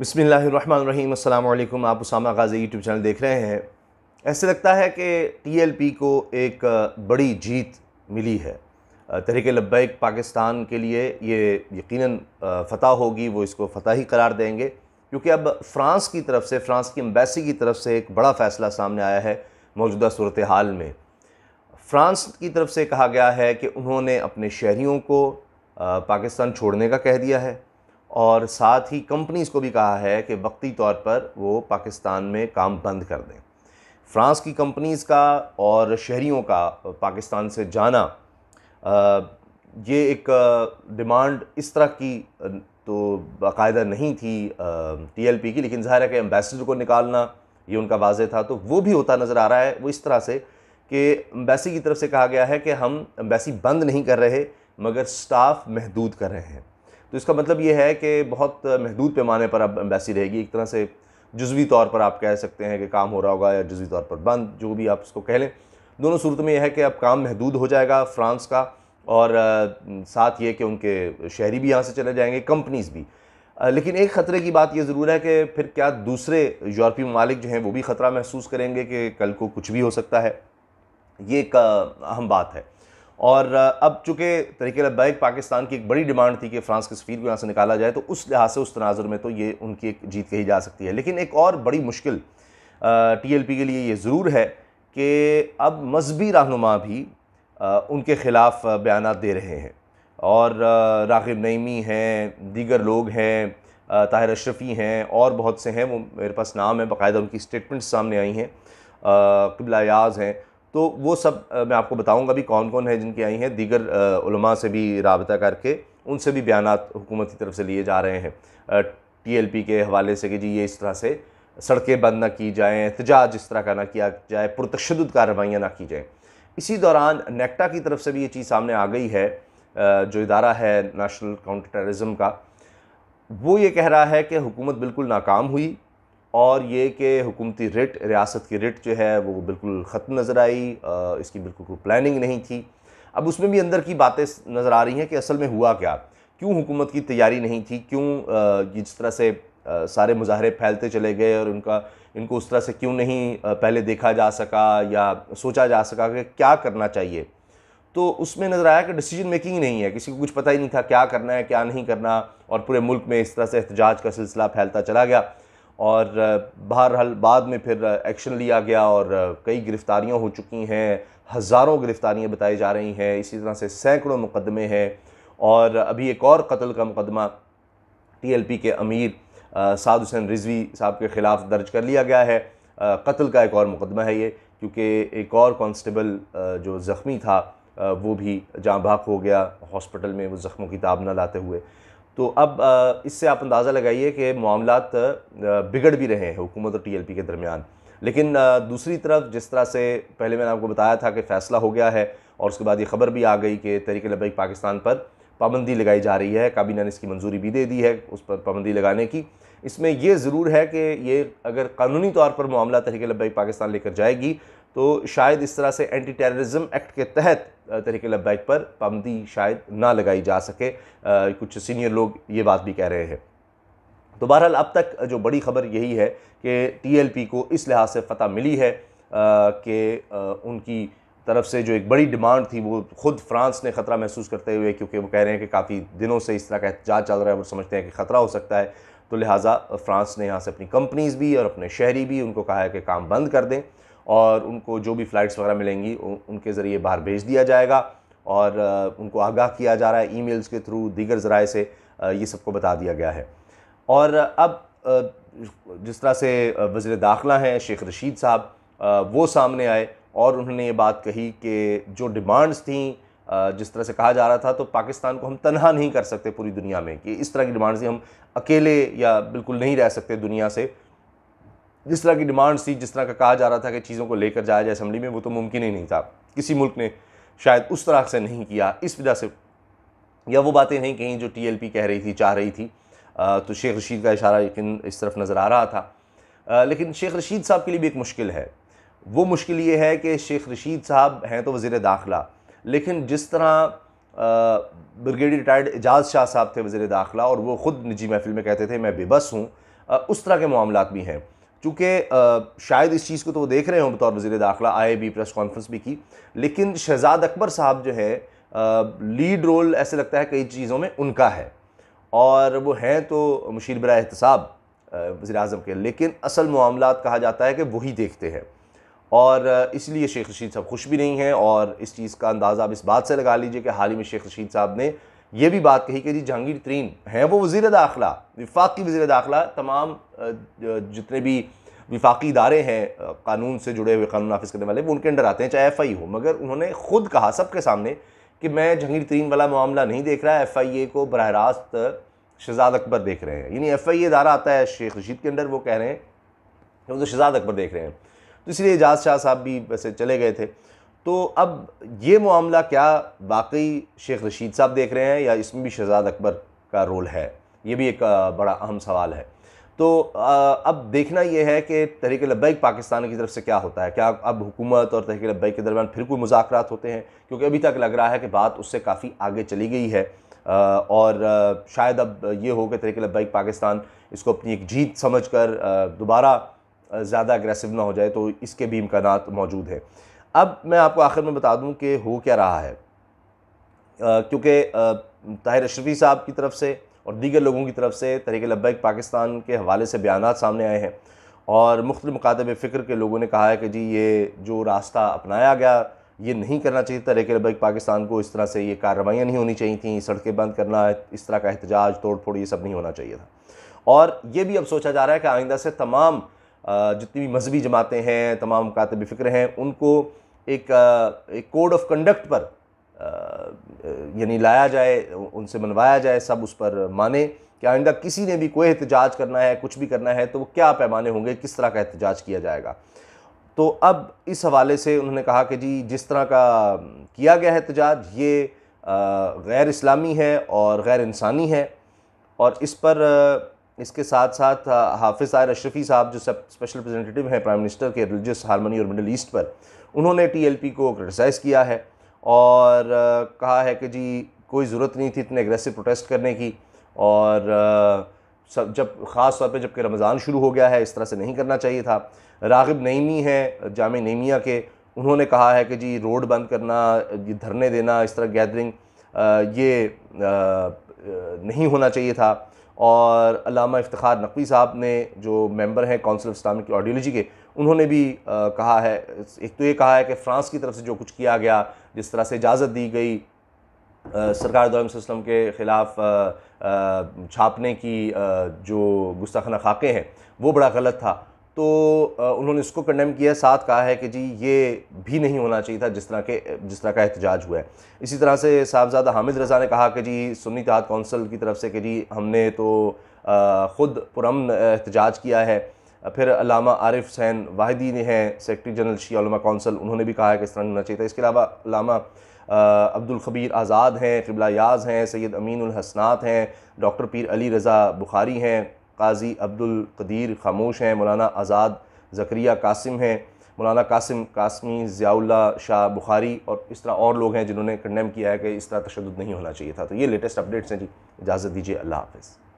बसमीम अल्लाम आप उसामा गाज़ी यूट्यूब चैनल देख रहे हैं ऐसे लगता है कि टीएलपी को एक बड़ी जीत मिली है तहरीक लब्बैक पाकिस्तान के लिए ये यकीनन फ़तह होगी वो इसको फ़तह ही करार देंगे क्योंकि अब फ़्रांस की तरफ से फ़्रांस की एम्बेसी की तरफ से एक बड़ा फ़ैसला सामने आया है मौजूदा सूरत हाल में फ़्रांस की तरफ से कहा गया है कि उन्होंने अपने शहरीों को पाकिस्तान छोड़ने का कह दिया है और साथ ही कंपनीज़ को भी कहा है कि वक्ती तौर पर वो पाकिस्तान में काम बंद कर दें फ्रांस की कंपनीज़ का और शहरीों का पाकिस्तान से जाना ये एक डिमांड इस तरह की तो बाकायदा नहीं थी टीएलपी की लेकिन ज़ाहिर है कि एम्बेसडर को निकालना ये उनका वाज था तो वो भी होता नज़र आ रहा है वो इस तरह से कि एम्बेसी की तरफ से कहा गया है कि हम एम्बेसी बंद नहीं कर रहे मगर स्टाफ महदूद कर रहे हैं तो इसका मतलब ये है कि बहुत महदूद पैमाने पर अब एम्बेसी रहेगी एक तरह से जजवी तौर पर आप कह सकते हैं कि काम हो रहा होगा या जज्वी तौर पर बंद जो भी आप इसको कह लें दोनों सूरत में यह है कि अब काम महदूद हो जाएगा फ्रांस का और साथ ये कि उनके शहरी भी यहाँ से चले जाएंगे कंपनीज़ भी लेकिन एक ख़तरे की बात यह ज़रूर है कि फिर क्या दूसरे यूरोपीय ममालिक जो हैं वो भी ख़तरा महसूस करेंगे कि कल को कुछ भी हो सकता है ये एक अहम बात है और अब चूँकि तरीके लबैक पाकिस्तान की एक बड़ी डिमांड थी कि फ़्रांस के सफ़ीर को यहाँ से निकाला जाए तो उस लिहाज से उस तनाजर में तो ये उनकी एक जीत कही जा सकती है लेकिन एक और बड़ी मुश्किल टीएलपी के लिए ये ज़रूर है कि अब मजहबी रहनुमा भी आ, उनके ख़िलाफ़ बयान दे रहे हैं और राखिब नईमी हैं दीगर लोग हैं ताहिर अशरफी हैं और बहुत से हैं वो मेरे पास नाम है बाकायदा उनकी स्टेटमेंट्स सामने आई हैं कबलायाज हैं तो वो सब मैं आपको बताऊंगा भी कौन कौन है जिनकी आई हैं दीगर उलमा से भी रबता करके उनसे भी बयान हुकूमत की तरफ से लिए जा रहे हैं टीएलपी के हवाले से कि जी ये इस तरह से सड़कें बंद ना की जाएँ एहतजाज इस तरह का ना किया जाए पुरतशद कार्रवाइयाँ ना की जाएँ इसी दौरान नेक्टा की तरफ से भी ये चीज़ सामने आ गई है जो इदारा है नेशनल काउंटर टेररिज्म का वो ये कह रहा है कि हुकूमत बिल्कुल नाकाम हुई और ये कि हुकूमती रिट रियासत की रिट जो है वो बिल्कुल ख़त्म नज़र आई इसकी बिल्कुल कोई प्लानिंग नहीं थी अब उसमें भी अंदर की बातें नज़र आ रही हैं कि असल में हुआ क्या क्यों हुकूमत की तैयारी नहीं थी क्यों जिस तरह से सारे मुजाहरे फैलते चले गए और उनका इनको उस तरह से क्यों नहीं पहले देखा जा सका या सोचा जा सका कि क्या करना चाहिए तो उसमें नज़र आया कि डिसीजन मेकिंग नहीं है किसी को कुछ पता ही नहीं था क्या करना है क्या नहीं करना और पूरे मुल्क में इस तरह से एहतजाज का सिलसिला फैलता चला गया और बहरहाल बाद में फिर एक्शन लिया गया और कई गिरफ़्तारियाँ हो चुकी हैं हज़ारों गिरफ़्तारियाँ बताई जा रही हैं इसी तरह से सैकड़ों मुकदमे हैं और अभी एक और कत्ल का मुकदमा टी के अमीर साद हुसैन रिजवी साहब के ख़िलाफ़ दर्ज कर लिया गया है कत्ल का एक और मुकदमा है ये क्योंकि एक और कांस्टेबल जो ज़ख्मी था वो भी जहाँ भाग हो गया हॉस्पिटल में वो ज़ख्मों की ताब न लाते हुए तो अब इससे आप अंदाज़ा लगाइए कि मामला बिगड़ भी रहे हैं हुकूमत और टीएलपी के दरमियान लेकिन दूसरी तरफ जिस तरह से पहले मैंने आपको बताया था कि फ़ैसला हो गया है और उसके बाद ये खबर भी आ गई कि तहरीक लबैक पाकिस्तान पर पाबंदी लगाई जा रही है काबीना ने इसकी मंजूरी भी दे दी है उस पर पाबंदी लगाने की इसमें यह ज़रूर है कि ये अगर कानूनी तौर पर मामला तहरीक लबाई पाकिस्तान लेकर जाएगी तो शायद इस तरह से एंटी टेररिज्म एक्ट के तहत तरीके लब्बैक पर पाबंदी शायद ना लगाई जा सके आ, कुछ सीनियर लोग ये बात भी कह रहे हैं तो बहरहाल अब तक जो बड़ी खबर यही है कि टीएलपी को इस लिहाज से फतह मिली है कि उनकी तरफ से जो एक बड़ी डिमांड थी वो खुद फ्रांस ने ख़तरा महसूस करते हुए क्योंकि वो कह रहे हैं कि काफ़ी दिनों से इस तरह का एहत चल रहा है वो समझते हैं कि ख़तरा हो सकता है तो लिहाजा फ्रांस ने यहाँ से अपनी कंपनीज़ भी और अपने शहरी भी उनको कहा है कि काम बंद कर दें और उनको जो भी फ़्लाइट्स वगैरह मिलेंगी उनके ज़रिए बाहर भेज दिया जाएगा और उनको आगाह किया जा रहा है ई के थ्रू दीगर ज़राए से ये सबको बता दिया गया है और अब जिस तरह से वजी दाखिला हैं शेख रशीद साहब वो सामने आए और उन्होंने ये बात कही कि जो डिमांड्स थी जिस तरह से कहा जा रहा था तो पाकिस्तान को हम तनहा नहीं कर सकते पूरी दुनिया में कि इस तरह की डिमांड से हम अकेले या बिल्कुल नहीं रह सकते दुनिया से जिस तरह की डिमांड्स थी जिस तरह का कहा जा रहा था कि चीज़ों को लेकर जाया जाए असम्बली में वो तो मुमकिन ही नहीं था किसी मुल्क ने शायद उस तरह से नहीं किया इस वजह से या वो बातें नहीं कहीं जो टी कह रही थी चाह रही थी तो शेख रशीद का इशारा यकीन इस तरफ नज़र आ रहा था लेकिन शेख रशीद साहब के लिए भी एक मुश्किल है वो मुश्किल ये है कि शेख रशीद साहब हैं तो वज़ी दाखिला लेकिन जिस तरह ब्रिगेडियर रिटायर्ड एजाज शाह साहब थे वज़ी दाखिला और वो ख़ुद निजी महफिल में कहते थे मैं बेबस हूँ उस तरह के मामला भी हैं चूँकि शायद इस चीज़ को तो वो देख रहे हों बतौर वज़ी दाखिला आए भी प्रेस कॉन्फ्रेंस भी की लेकिन शहजाद अकबर साहब जो है लीड रोल ऐसे लगता है कई चीज़ों में उनका है और वो हैं तो मुशीर बरा एहतसाब वज़ी अजम के लेकिन असल मामला कहा जाता है कि वही देखते हैं और इसलिए शेख रशीद साहब खुश भी नहीं हैं और इस चीज़ का अंदाज़ा आप इस बात से लगा लीजिए कि हाल ही में शेख रशीद साहब ने यह भी बात कही कि जी जहांगीर तरीन हैं वो वज़ी दाखिला विफाक़ी वज़ी दाखिला तमाम जितने भी विफाकी इदारे हैं कानून से जुड़े हुए कानून नाफिज करने वाले वो उनके अंडर आते हैं चाहे एफ आई हो मगर उन्होंने खुद कहा सबके सामने कि मैं जहांगीर तरीन वाला मामला नहीं देख रहा एफ आई ए को बरह रास्त शहजाद अकबर देख रहे हैं यानी एफ आई ए इदारा आता है शेख रशीद के अंडर वो कह रहे हैं कि तो शहजाद अकबर देख रहे हैं इसलिए एजाज शाह साहब भी वैसे चले गए थे तो अब ये मामला क्या वाकई शेख रशीद साहब देख रहे हैं या इसमें भी शहजाद अकबर का रोल है ये भी एक बड़ा अहम सवाल है तो अब देखना यह है कि तहरीक लब्बैक पाकिस्तान की तरफ से क्या होता है क्या अब हुकूमत और तहरीक लब्बैक के दरमियान फिर कोई मुजाकर होते हैं क्योंकि अभी तक लग रहा है कि बात उससे काफ़ी आगे चली गई है और शायद अब ये हो कि तहरीक लब्बैक पाकिस्तान इसको अपनी एक जीत समझ कर दोबारा ज़्यादा अग्रेसिव ना हो जाए तो इसके भी इम्कान मौजूद हैं अब मैं आपको आखिर में बता दूँ कि हो क्या रहा है क्योंकि ताहिर अशरफी साहब की तरफ से और दीगर लोगों की तरफ से तरीके लबैक पाकिस्तान के हवाले से बयान सामने आए हैं और मुख्त मकातब फ़िक्र के लोगों ने कहा है कि जी ये जो रास्ता अपनाया गया ये नहीं करना चाहिए तहरीक लबैक पाकिस्तान को इस तरह से ये कार्रवाइयाँ नहीं होनी चाहिए थी सड़कें बंद करना इस तरह का एहतजाज तोड़ फोड़ ये सब नहीं होना चाहिए था और ये भी अब सोचा जा रहा है कि आइंदा से तमाम जितनी भी मजहबी जमातें हैं तमाम कातब फ़िक्र हैं उनको एक एक कोड ऑफ कंडक्ट पर यानी लाया जाए उनसे मनवाया जाए सब उस पर माने कि आइंदा किसी ने भी कोई एहतजाज करना है कुछ भी करना है तो वो क्या पैमाने होंगे किस तरह का एहतजाज किया जाएगा तो अब इस हवाले से उन्होंने कहा कि जी जिस तरह का किया गया एहतजाज ये गैर इस्लामी है और गैर इंसानी है और इस पर इसके साथ साथ हाफिज़ आयर अशरफी साहब जो सब स्पेशल रिप्रेजेंटेटिव हैं प्राइम मिनिस्टर के रिलीजियस हारमोनी और मिडल ईस्ट पर उन्होंने टीएलपी को क्रिटिसाइज़ किया है और कहा है कि जी कोई ज़रूरत नहीं थी इतने एग्रेसिव प्रोटेस्ट करने की और सब जब ख़ास तौर पर जबकि रमज़ान शुरू हो गया है इस तरह से नहीं करना चाहिए था रागिब नईमी हैं जाम नईमिया के उन्होंने कहा है कि जी रोड बंद करना ये धरने देना इस तरह गैदरिंग ये नहीं होना चाहिए था और अलामा इफ्तार नकवी साहब ने जो मेंबर हैं काउंसिल ऑफ इस्लामिक ऑडियोलॉजी के उन्होंने भी आ, कहा है एक तो ये कहा है कि फ़्रांस की तरफ से जो कुछ किया गया जिस तरह से इजाज़त दी गई आ, सरकार दौरम के ख़िलाफ़ छापने की आ, जो गुस्ताखाना खाके हैं वो बड़ा गलत था तो उन्होंने इसको कंडेम किया साथ कहा है कि जी ये भी नहीं होना चाहिए था जिस तरह के जिस तरह का एहतजाज हुआ है इसी तरह से साहबजादा हामिद रज़ा ने कहा कि जी सुन्नी तहत कौंसल की तरफ से कि जी हमने तो ख़ुद पुरम एहतजाज किया है फिर अलामा आरिफ हुसैन वाहिदी ने हैं सेक्रटरी जनरल शीमा कौंसल उन्होंने भी कहा है कि इस तरह होना चाहिए था इसके अलावा अलामा अब्दुलखबीर आज़ाद हैं कबला याज हैं सैद अमीन हसनात हैं डॉक्टर पीर अली रज़ा बुखारी हैं काजी अब्दुल कदीर खामोश हैं मौलाना आज़ाद जकरिया कासिम हैं मौलाना कासिम कासमी ज़ियाउल्ला शाह बुखारी और इस तरह और लोग हैं जिन्होंने कंडेम किया है कि इस तरह तशद नहीं होना चाहिए था तो ये लेटेस्ट अपडेट्स हैं जी इजाज़त दीजिए अल्लाह हाफिज़